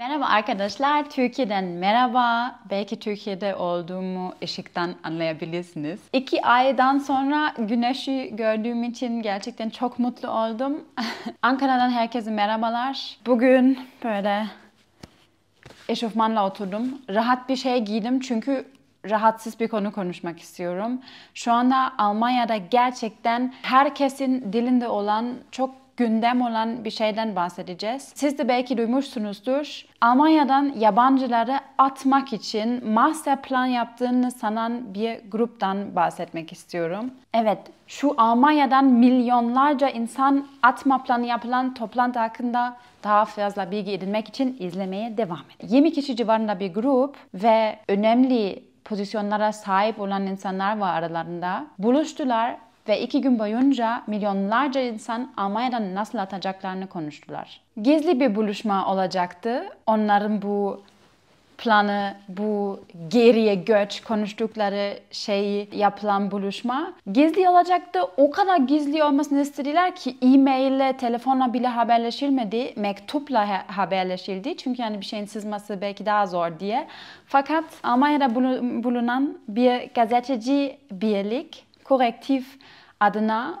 Merhaba arkadaşlar, Türkiye'den merhaba. Belki Türkiye'de olduğumu ışıktan anlayabilirsiniz. İki aydan sonra güneşi gördüğüm için gerçekten çok mutlu oldum. Ankara'dan herkese merhabalar. Bugün böyle eşofmanla oturdum. Rahat bir şey giydim çünkü rahatsız bir konu konuşmak istiyorum. Şu anda Almanya'da gerçekten herkesin dilinde olan çok gündem olan bir şeyden bahsedeceğiz. Siz de belki duymuşsunuzdur. Almanya'dan yabancıları atmak için master plan yaptığını sanan bir gruptan bahsetmek istiyorum. Evet, şu Almanya'dan milyonlarca insan atma planı yapılan toplantı hakkında daha fazla bilgi edinmek için izlemeye devam edin. 20 kişi civarında bir grup ve önemli pozisyonlara sahip olan insanlar var aralarında. Buluştular ve iki gün boyunca milyonlarca insan Almanya'dan nasıl atacaklarını konuştular. Gizli bir buluşma olacaktı. Onların bu planı, bu geriye göç konuştukları şeyi yapılan buluşma gizli olacaktı. O kadar gizli olmasını istediler ki e-maille, telefonla bile haberleşilmedi. Mektupla haberleşildi. Çünkü yani bir şeyin sızması belki daha zor diye. Fakat Almanya'da bulunan bir gazeteci birlik, korektif adına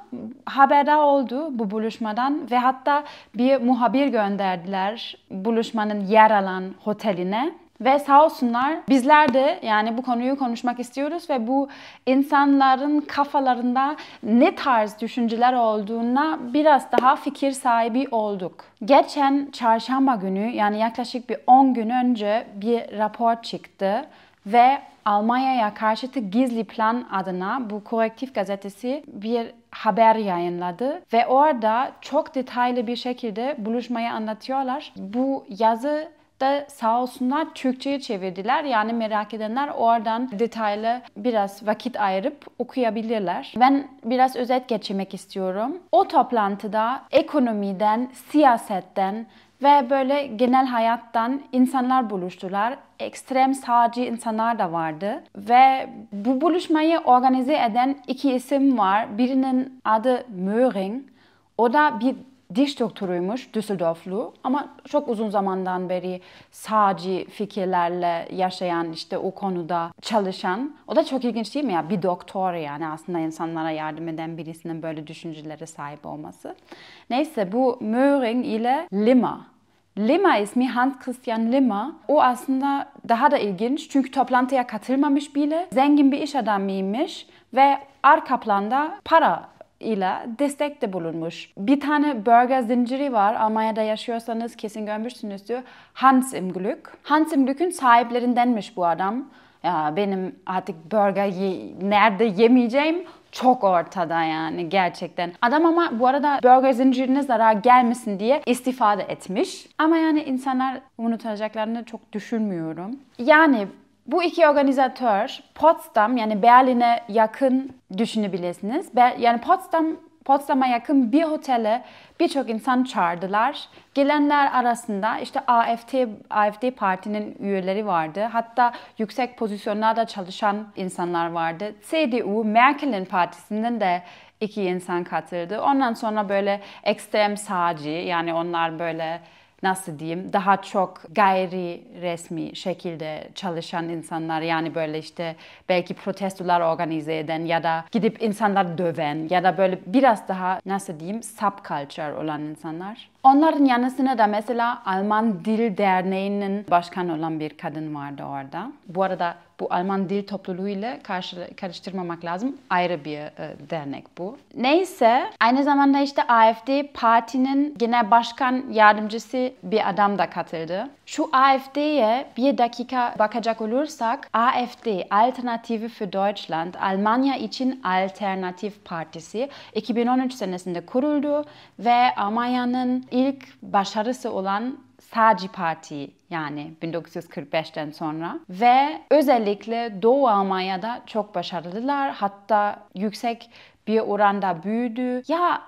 haberdar oldu bu buluşmadan ve hatta bir muhabir gönderdiler buluşmanın yer alan oteline. Ve sağ olsunlar bizler de yani bu konuyu konuşmak istiyoruz ve bu insanların kafalarında ne tarz düşünceler olduğuna biraz daha fikir sahibi olduk. Geçen çarşamba günü yani yaklaşık bir 10 gün önce bir rapor çıktı ve Almanya'ya karşıtı gizli plan adına bu korektif gazetesi bir haber yayınladı ve orada çok detaylı bir şekilde buluşmayı anlatıyorlar. Bu yazı da sağ olsunlar Türkçe'ye çevirdiler. Yani merak edenler oradan detaylı biraz vakit ayırıp okuyabilirler. Ben biraz özet geçmek istiyorum. O toplantıda ekonomiden, siyasetten, ve böyle genel hayattan insanlar buluştular. Ekstrem sağcı insanlar da vardı. Ve bu buluşmayı organize eden iki isim var. Birinin adı Möring. O da bir diş doktoruymuş, Düsseldorflu ama çok uzun zamandan beri sağcı fikirlerle yaşayan, işte o konuda çalışan. O da çok ilginç değil mi ya? Bir doktor yani aslında insanlara yardım eden birisinin böyle düşüncelere sahip olması. Neyse bu Möring ile Lima Lima ismi Hans Christian Lima. O aslında daha da ilginç çünkü toplantıya katılmamış bile. Zengin bir iş adamıymış ve arka planda para ile destek de bulunmuş. Bir tane burger zinciri var. Almanya'da yaşıyorsanız kesin görmüşsünüzdür. Hans im Glück. Hans im Glück'ün sahiplerindenmiş bu adam. Ya benim artık burger ye nerede yemeyeceğim çok ortada yani gerçekten. Adam ama bu arada burger zincirine zarar gelmesin diye istifade etmiş. Ama yani insanlar unutacaklarını çok düşünmüyorum. Yani bu iki organizatör Potsdam yani Berlin'e yakın düşünebilirsiniz. Yani Potsdam Potsdam'a yakın bir otele birçok insan çağırdılar. Gelenler arasında işte AFD, AFD partinin üyeleri vardı. Hatta yüksek pozisyonlarda çalışan insanlar vardı. CDU, Merkel'in partisinden de iki insan katıldı. Ondan sonra böyle ekstrem sağcı yani onlar böyle nasıl diyeyim daha çok gayri resmi şekilde çalışan insanlar yani böyle işte belki protestolar organize eden ya da gidip insanları döven ya da böyle biraz daha nasıl diyeyim sub olan insanlar Onların yanısına da mesela Alman Dil Derneği'nin başkan olan bir kadın vardı orada. Bu arada bu Alman dil topluluğu ile karıştırmamak lazım. Ayrı bir e, dernek bu. Neyse aynı zamanda işte AFD partinin genel başkan yardımcısı bir adam da katıldı. Şu AFD'ye bir dakika bakacak olursak AFD Alternative für Deutschland Almanya için alternatif partisi 2013 senesinde kuruldu ve Almanya'nın ilk başarısı olan Sağcı Parti yani 1945'ten sonra ve özellikle Doğu Almanya'da çok başarılılar. Hatta yüksek bir oranda büyüdü. Ya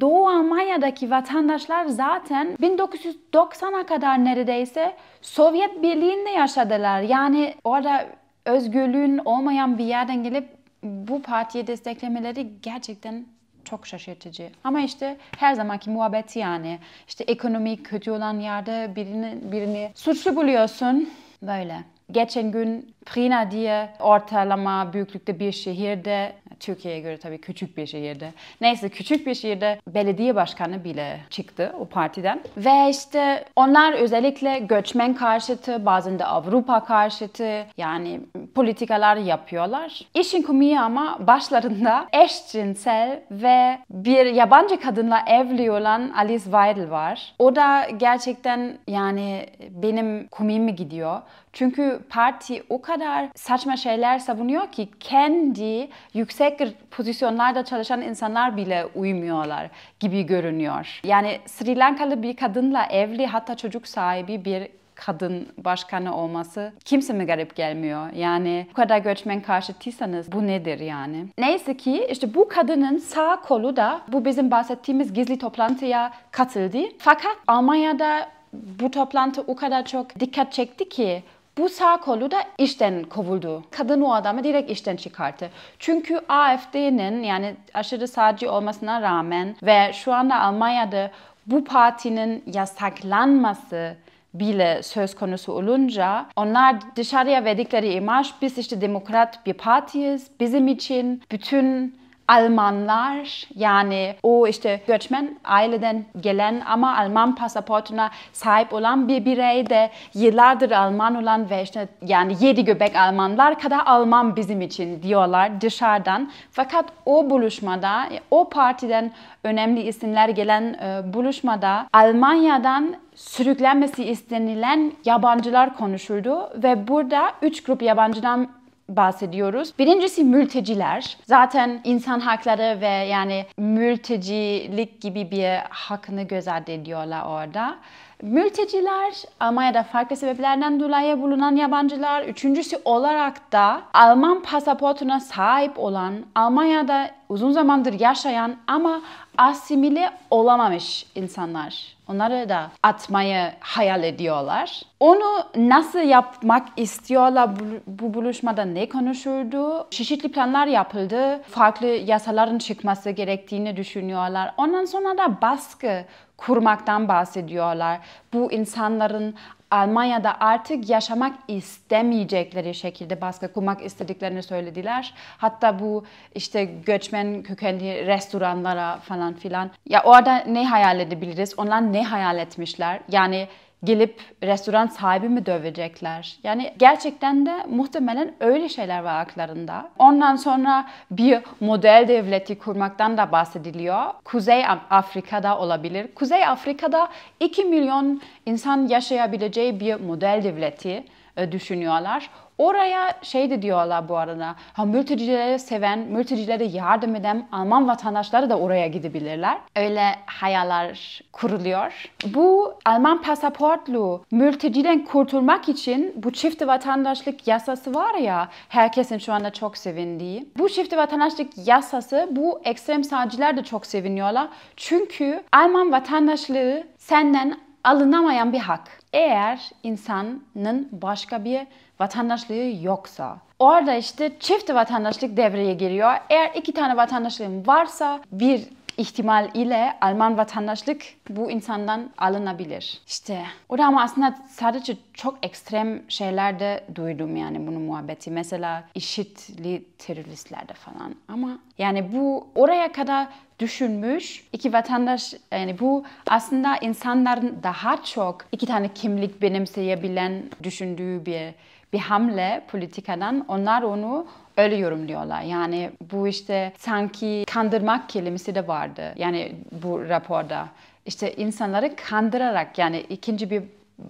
Doğu Almanya'daki vatandaşlar zaten 1990'a kadar neredeyse Sovyet Birliği'nde yaşadılar. Yani orada özgürlüğün olmayan bir yerden gelip bu partiye desteklemeleri gerçekten çok şaşırtıcı. Ama işte her zamanki muhabbet yani. İşte ekonomik kötü olan yerde birini, birini suçlu buluyorsun. Böyle. Geçen gün Prina diye ortalama büyüklükte bir şehirde, Türkiye'ye göre tabii küçük bir şehirde. Neyse küçük bir şehirde belediye başkanı bile çıktı o partiden. Ve işte onlar özellikle göçmen karşıtı, bazen de Avrupa karşıtı yani politikalar yapıyorlar. İşin komiği ama başlarında eşcinsel ve bir yabancı kadınla evli olan Alice Weidel var. O da gerçekten yani benim komiğime gidiyor. Çünkü parti o kadar saçma şeyler savunuyor ki kendi yüksek pozisyonlarda çalışan insanlar bile uymuyorlar gibi görünüyor. Yani Sri Lankalı bir kadınla evli hatta çocuk sahibi bir kadın başkanı olması kimse mi garip gelmiyor? Yani bu kadar göçmen karşıtıysanız bu nedir yani? Neyse ki işte bu kadının sağ kolu da bu bizim bahsettiğimiz gizli toplantıya katıldı. Fakat Almanya'da bu toplantı o kadar çok dikkat çekti ki bu sağ kolu da işten kovuldu. Kadın o adamı direkt işten çıkarttı. Çünkü AfD'nin yani aşırı sağcı olmasına rağmen ve şu anda Almanya'da bu partinin yasaklanması bile söz konusu olunca onlar dışarıya verdikleri imaj biz işte demokrat bir partiyiz. Bizim için bütün Almanlar yani o işte göçmen aileden gelen ama Alman pasaportuna sahip olan bir birey de yıllardır Alman olan ve işte yani yedi göbek Almanlar kadar Alman bizim için diyorlar dışarıdan. Fakat o buluşmada, o partiden önemli isimler gelen e, buluşmada Almanya'dan sürüklenmesi istenilen yabancılar konuşuldu ve burada üç grup yabancıdan bahsediyoruz. Birincisi mülteciler. Zaten insan hakları ve yani mültecilik gibi bir hakkını göz ardı ediyorlar orada. Mülteciler, Almanya'da farklı sebeplerden dolayı bulunan yabancılar, üçüncüsü olarak da Alman pasaportuna sahip olan, Almanya'da uzun zamandır yaşayan ama asimile olamamış insanlar. Onları da atmayı hayal ediyorlar. Onu nasıl yapmak istiyorlar bu buluşmada ne konuşuldu? Çeşitli planlar yapıldı. Farklı yasaların çıkması gerektiğini düşünüyorlar. Ondan sonra da baskı kurmaktan bahsediyorlar. Bu insanların Almanya'da artık yaşamak istemeyecekleri şekilde baskı kurmak istediklerini söylediler. Hatta bu işte göçmen kökenli restoranlara falan filan. Ya orada ne hayal edebiliriz? Onlar ne hayal etmişler? Yani gelip restoran sahibi mi dövecekler? Yani gerçekten de muhtemelen öyle şeyler var aklarında. Ondan sonra bir model devleti kurmaktan da bahsediliyor. Kuzey Afrika'da olabilir. Kuzey Afrika'da 2 milyon insan yaşayabileceği bir model devleti e, düşünüyorlar. Oraya şey de diyorlar bu arada, ha, mültecileri seven, mültecilere yardım eden Alman vatandaşları da oraya gidebilirler. Öyle hayaller kuruluyor. Bu Alman pasaportlu mülteciden kurtulmak için bu çift vatandaşlık yasası var ya, herkesin şu anda çok sevindiği. Bu çift vatandaşlık yasası, bu ekstrem sağcılar da çok seviniyorlar. Çünkü Alman vatandaşlığı senden alınamayan bir hak. Eğer insanın başka bir vatandaşlığı yoksa orada işte çift vatandaşlık devreye giriyor. Eğer iki tane vatandaşlığım varsa bir ihtimal ile Alman vatandaşlık bu insandan alınabilir. İşte orada ama aslında sadece çok ekstrem şeylerde duydum yani bunu muhabbeti. Mesela işitli teröristlerde falan ama yani bu oraya kadar düşünmüş. iki vatandaş yani bu aslında insanların daha çok iki tane kimlik benimseyebilen düşündüğü bir bir hamle politikadan onlar onu öyle yorumluyorlar. Yani bu işte sanki kandırmak kelimesi de vardı. Yani bu raporda işte insanları kandırarak yani ikinci bir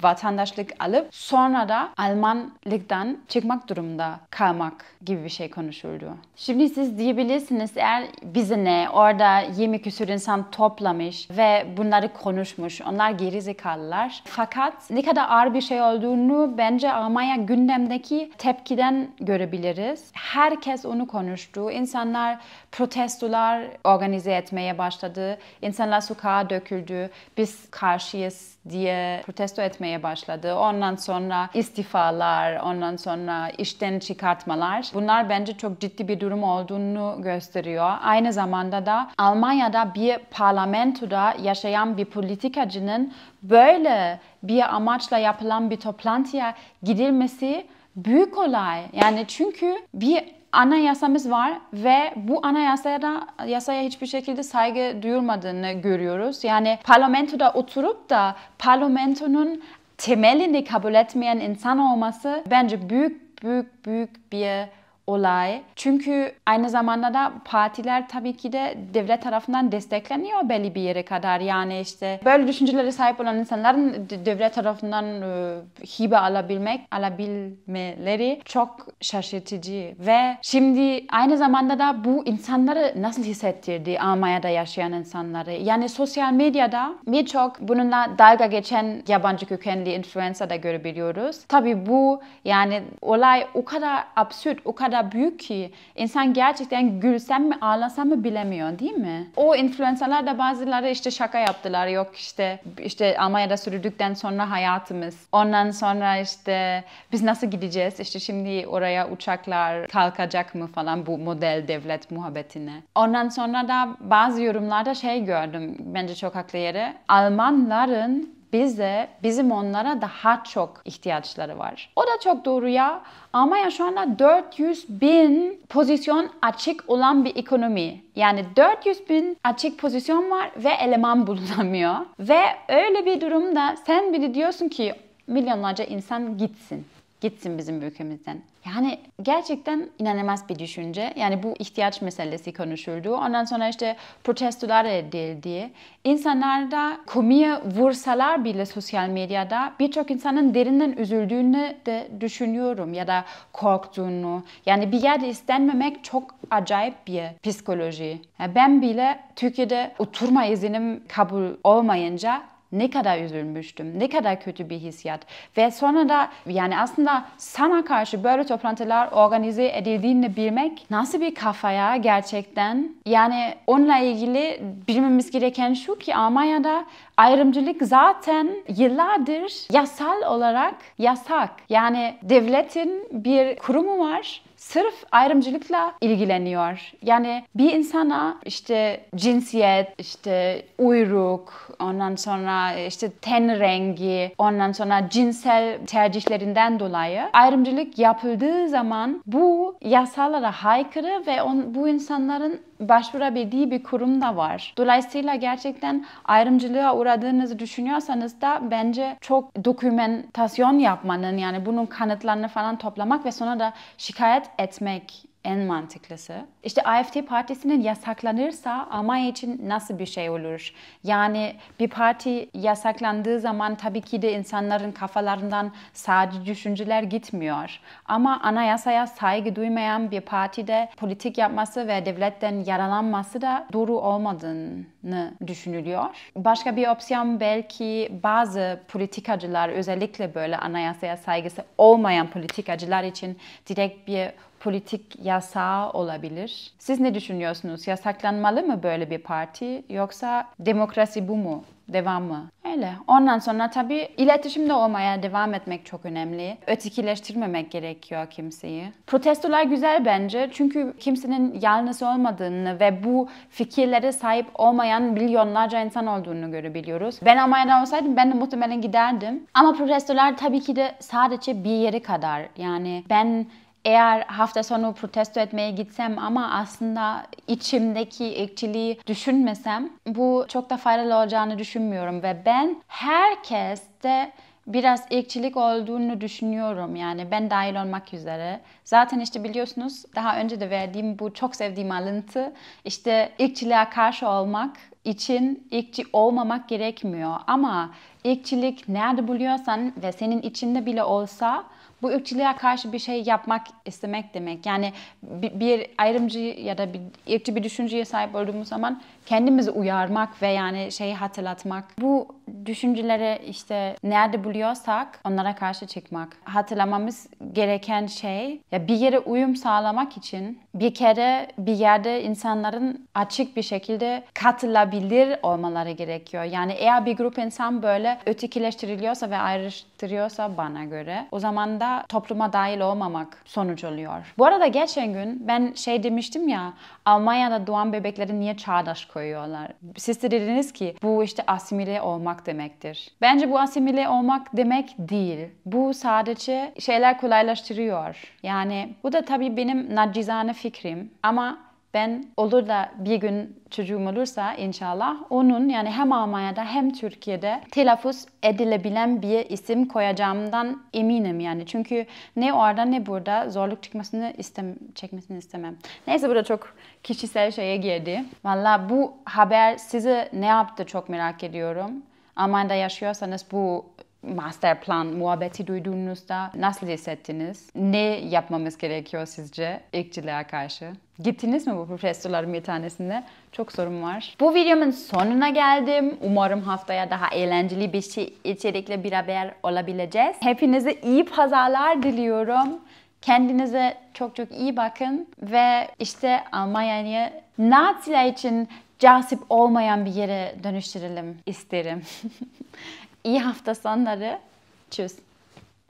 vatandaşlık alıp sonra da Almanlıktan çıkmak durumda kalmak gibi bir şey konuşuldu. Şimdi siz diyebilirsiniz eğer bize ne orada 20 küsür insan toplamış ve bunları konuşmuş. Onlar gerizekalılar. Fakat ne kadar ağır bir şey olduğunu bence Almanya gündemdeki tepkiden görebiliriz. Herkes onu konuştu. İnsanlar protestolar organize etmeye başladı. İnsanlar sokağa döküldü. Biz karşıyız diye protesto etmeye etmeye başladı. Ondan sonra istifalar, ondan sonra işten çıkartmalar. Bunlar bence çok ciddi bir durum olduğunu gösteriyor. Aynı zamanda da Almanya'da bir parlamentoda yaşayan bir politikacının böyle bir amaçla yapılan bir toplantıya gidilmesi büyük olay. Yani çünkü bir anayasamız var ve bu anayasada yasaya hiçbir şekilde saygı duyulmadığını görüyoruz. Yani parlamentoda oturup da parlamentonun temelini kabul etmeyen insan olması bence büyük büyük büyük bir olay. Çünkü aynı zamanda da partiler tabii ki de devlet tarafından destekleniyor belli bir yere kadar. Yani işte böyle düşüncelere sahip olan insanların devlet tarafından e, hibe alabilmek, alabilmeleri çok şaşırtıcı. Ve şimdi aynı zamanda da bu insanları nasıl hissettirdi Almanya'da yaşayan insanları? Yani sosyal medyada birçok bununla dalga geçen yabancı kökenli influencer da görebiliyoruz. Tabii bu yani olay o kadar absürt, o kadar kadar büyük ki insan gerçekten gülsem mi ağlasam mı bilemiyor değil mi? O influencerlar da bazıları işte şaka yaptılar. Yok işte işte Almanya'da sürdükten sonra hayatımız. Ondan sonra işte biz nasıl gideceğiz? işte şimdi oraya uçaklar kalkacak mı falan bu model devlet muhabbetine. Ondan sonra da bazı yorumlarda şey gördüm bence çok haklı yere. Almanların bize, bizim onlara daha çok ihtiyaçları var. O da çok doğru ya. Ama ya şu anda 400 bin pozisyon açık olan bir ekonomi. Yani 400 bin açık pozisyon var ve eleman bulunamıyor. Ve öyle bir durumda sen bile diyorsun ki milyonlarca insan gitsin gitsin bizim ülkemizden. Yani gerçekten inanılmaz bir düşünce. Yani bu ihtiyaç meselesi konuşuldu. Ondan sonra işte protestolar edildi. İnsanlarda komiye vursalar bile sosyal medyada birçok insanın derinden üzüldüğünü de düşünüyorum ya da korktuğunu. Yani bir yerde istenmemek çok acayip bir psikoloji. Yani ben bile Türkiye'de oturma izinim kabul olmayınca ne kadar üzülmüştüm, ne kadar kötü bir hissiyat. Ve sonra da yani aslında sana karşı böyle toplantılar organize edildiğini bilmek nasıl bir kafaya gerçekten? Yani onunla ilgili bilmemiz gereken şu ki Almanya'da ayrımcılık zaten yıllardır yasal olarak yasak. Yani devletin bir kurumu var sırf ayrımcılıkla ilgileniyor. Yani bir insana işte cinsiyet, işte uyruk, ondan sonra e, işte ten rengi, ondan sonra cinsel tercihlerinden dolayı ayrımcılık yapıldığı zaman bu yasalara haykırı ve on, bu insanların başvurabildiği bir kurum da var. Dolayısıyla gerçekten ayrımcılığa uğradığınızı düşünüyorsanız da bence çok dokümentasyon yapmanın yani bunun kanıtlarını falan toplamak ve sonra da şikayet etmek en mantıklısı. İşte AFD partisinin yasaklanırsa Almanya için nasıl bir şey olur? Yani bir parti yasaklandığı zaman tabii ki de insanların kafalarından sadece düşünceler gitmiyor. Ama anayasaya saygı duymayan bir partide politik yapması ve devletten yaralanması da doğru olmadığını düşünülüyor. Başka bir opsiyon belki bazı politikacılar özellikle böyle anayasaya saygısı olmayan politikacılar için direkt bir politik yasağı olabilir. Siz ne düşünüyorsunuz? Yasaklanmalı mı böyle bir parti yoksa demokrasi bu mu? devam mı? Öyle. Ondan sonra tabii iletişimde olmaya devam etmek çok önemli. Ötekileştirmemek gerekiyor kimseyi. Protestolar güzel bence çünkü kimsenin yalnız olmadığını ve bu fikirlere sahip olmayan milyonlarca insan olduğunu görebiliyoruz. Ben Almanya'da olsaydım ben de muhtemelen giderdim. Ama protestolar tabii ki de sadece bir yeri kadar. Yani ben eğer hafta sonu protesto etmeye gitsem ama aslında içimdeki ekçiliği düşünmesem bu çok da faydalı olacağını düşünmüyorum ve ben herkes de biraz ekçilik olduğunu düşünüyorum yani ben dahil olmak üzere. Zaten işte biliyorsunuz daha önce de verdiğim bu çok sevdiğim alıntı işte ekçiliğe karşı olmak için ekçi olmamak gerekmiyor ama ekçilik nerede buluyorsan ve senin içinde bile olsa bu ırkçılığa karşı bir şey yapmak istemek demek. Yani bir, bir ayrımcı ya da bir ırkçı bir düşünceye sahip olduğumuz zaman kendimizi uyarmak ve yani şeyi hatırlatmak. Bu düşüncelere işte nerede buluyorsak onlara karşı çıkmak. Hatırlamamız gereken şey ya bir yere uyum sağlamak için bir kere bir yerde insanların açık bir şekilde katılabilir olmaları gerekiyor. Yani eğer bir grup insan böyle ötekileştiriliyorsa ve ayrıştırıyorsa bana göre o zaman da da topluma dahil olmamak sonuç oluyor. Bu arada geçen gün ben şey demiştim ya Almanya'da doğan bebekleri niye çağdaş koyuyorlar? Siz de dediniz ki bu işte asimile olmak demektir. Bence bu asimile olmak demek değil. Bu sadece şeyler kolaylaştırıyor. Yani bu da tabii benim nacizane fikrim ama ben olur da bir gün çocuğum olursa inşallah onun yani hem Almanya'da hem Türkiye'de telaffuz edilebilen bir isim koyacağımdan eminim yani. Çünkü ne orada ne burada zorluk çıkmasını istem çekmesini istemem. Neyse burada çok kişisel şeye girdi. Valla bu haber sizi ne yaptı çok merak ediyorum. Almanya'da yaşıyorsanız bu master plan muhabbeti duyduğunuzda nasıl hissettiniz? Ne yapmamız gerekiyor sizce ekçiliğe karşı? Gittiniz mi bu profesörlerin bir tanesinde? Çok sorum var. Bu videomun sonuna geldim. Umarım haftaya daha eğlenceli bir şey içerikle beraber olabileceğiz. Hepinize iyi pazarlar diliyorum. Kendinize çok çok iyi bakın ve işte Almanya'yı Naziler için cazip olmayan bir yere dönüştürelim isterim. İyi hafta sonları. Tschüss.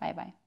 Bay bay.